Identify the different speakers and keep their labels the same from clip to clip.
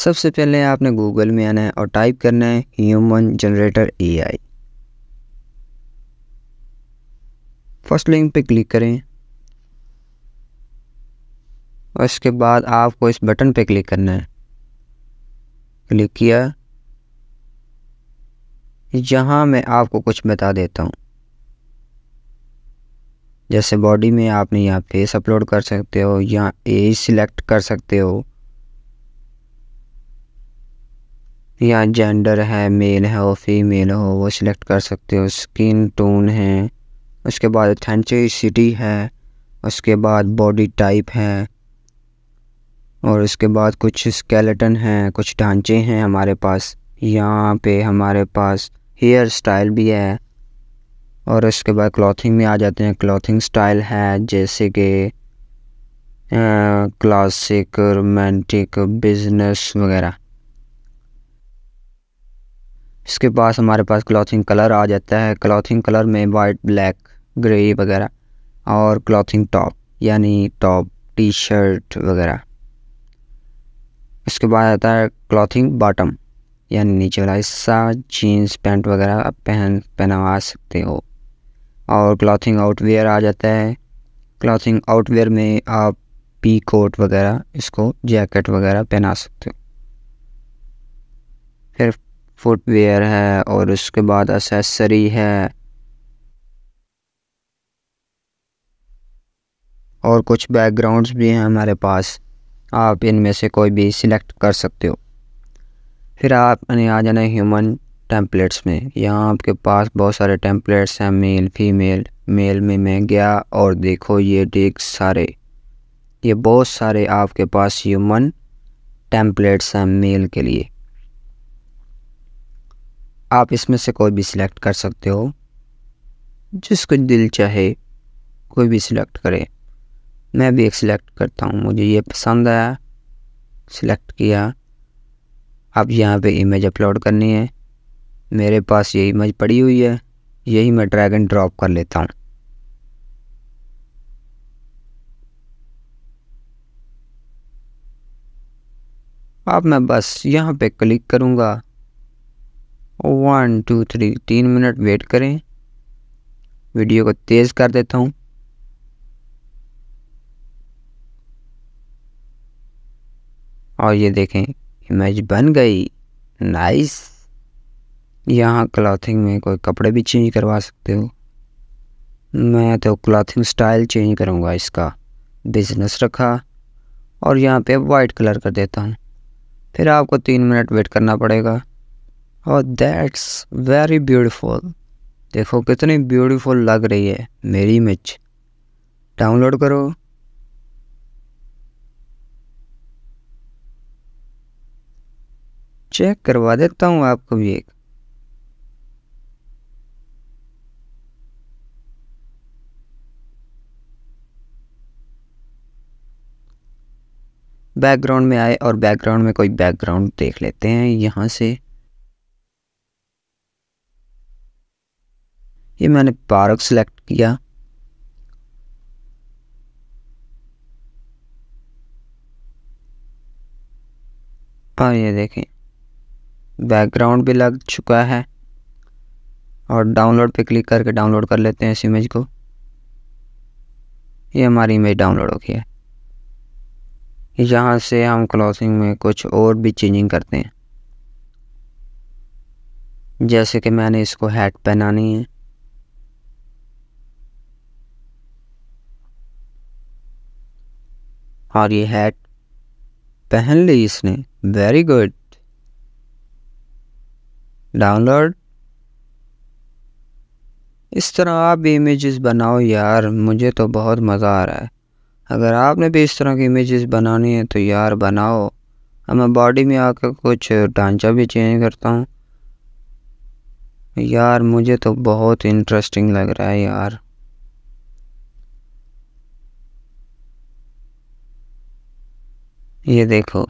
Speaker 1: सबसे पहले आपने गूगल में आना है और टाइप करना है human generator AI first link पे क्लिक करें और इसके बाद आपको इस बटन पे क्लिक करना है क्लिक किया यहाँ मैं आपको कुछ बता देता हूँ जैसे बॉडी में आपने यहाँ फेस अपलोड कर सकते हो या एज सिलेक्ट कर सकते हो यहाँ जेंडर है मेल है और फीमेल हो वो सिलेक्ट कर सकते हो स्किन टोन है उसके बाद अथेंटिसिटी है उसके बाद बॉडी टाइप है और उसके बाद कुछ स्केलेटन हैं कुछ ढांचे हैं हमारे पास यहाँ पे हमारे पास हेयर स्टाइल भी है और उसके बाद क्लॉथिंग में आ जाते हैं क्लॉथिंग स्टाइल है जैसे कि क्लासिक रोमांटिक बिजनेस वगैरह इसके पास हमारे पास क्लॉथिंग कलर आ जाता है क्लॉथिंग कलर में वाइट ब्लैक ग्रे वगैरह और क्लॉथिंग टॉप यानी टॉप टी शर्ट वगैरह इसके बाद आता है क्लॉथिंग बॉटम यानी नीचे वाला हिस्सा जीन्स पैंट वगैरह आप पहन पहनवा सकते हो और क्लॉथिंग आउटवेयर आ जाता है क्लॉथिंग आउटवेयर में आप पी कोट वगैरह इसको जैकेट वगैरह पहना सकते हो फिर फुटवेयर है और उसके बाद असेसरी है और कुछ बैकग्राउंड्स भी हैं हमारे पास आप इनमें से कोई भी सिलेक्ट कर सकते हो फिर आपने आ जाना ह्यूमन टेम्पलेट्स में यहाँ आपके पास बहुत सारे टेम्पलेट्स हैं मेल फीमेल मेल में मैं गया और देखो ये डेग सारे ये बहुत सारे आपके पास ह्यूमन टेम्पलेट्स हैं मेल के लिए आप इसमें से कोई भी सिलेक्ट कर सकते हो जिसको दिल चाहे कोई भी सिलेक्ट करे मैं भी एक सिलेक्ट करता हूँ मुझे ये पसंद आया सिलेक्ट किया अब यहाँ पे इमेज अपलोड करनी है मेरे पास ये इमेज पड़ी हुई है यही मैं ड्रैग एंड ड्रॉप कर लेता हूँ अब मैं बस यहाँ पे क्लिक करूँगा वन टू थ्री तीन मिनट वेट करें वीडियो को तेज़ कर देता हूँ और ये देखें इमेज बन गई नाइस यहाँ क्लॉथिंग में कोई कपड़े भी चेंज करवा सकते हो मैं तो क्लॉथिंग स्टाइल चेंज करूँगा इसका बिजनेस रखा और यहाँ पे वाइट कलर कर देता हूँ फिर आपको तीन मिनट वेट करना पड़ेगा और दैट्स वेरी ब्यूटीफुल देखो कितनी ब्यूटीफुल लग रही है मेरी इमेज डाउनलोड करो चेक करवा देता हूँ आपको भी एक बैकग्राउंड में आए और बैकग्राउंड में कोई बैकग्राउंड देख लेते हैं यहाँ से ये मैंने पार्क सेलेक्ट किया और ये देखें बैकग्राउंड भी लग चुका है और डाउनलोड पे क्लिक करके डाउनलोड कर लेते हैं इस इमेज को ये हमारी इमेज डाउनलोड हो गई है यहाँ से हम क्लोथिंग में कुछ और भी चेंजिंग करते हैं जैसे कि मैंने इसको हैट पहनानी है और ये हैट पहन ली इसने वेरी गुड डाउनलोड इस तरह आप भी इमेजेस बनाओ यार मुझे तो बहुत मज़ा आ रहा है अगर आपने भी इस तरह की इमेजेस बनानी है तो यार बनाओ अब मैं बॉडी में आकर कुछ ढांचा भी चेंज करता हूँ यार मुझे तो बहुत इंटरेस्टिंग लग रहा है यार ये देखो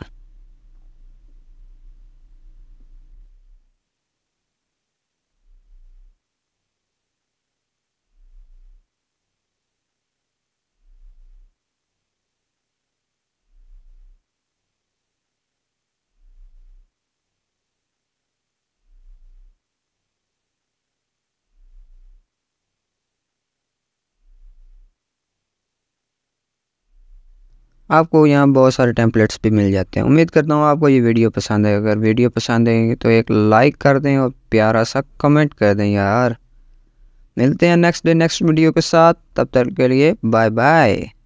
Speaker 1: आपको यहाँ बहुत सारे टेम्पलेट्स भी मिल जाते हैं उम्मीद करता हूँ आपको ये वीडियो पसंद है अगर वीडियो पसंद है तो एक लाइक कर दें और प्यारा सा कमेंट कर दें यार मिलते हैं नेक्स्ट डे नेक्स्ट वीडियो के साथ तब तक के लिए बाय बाय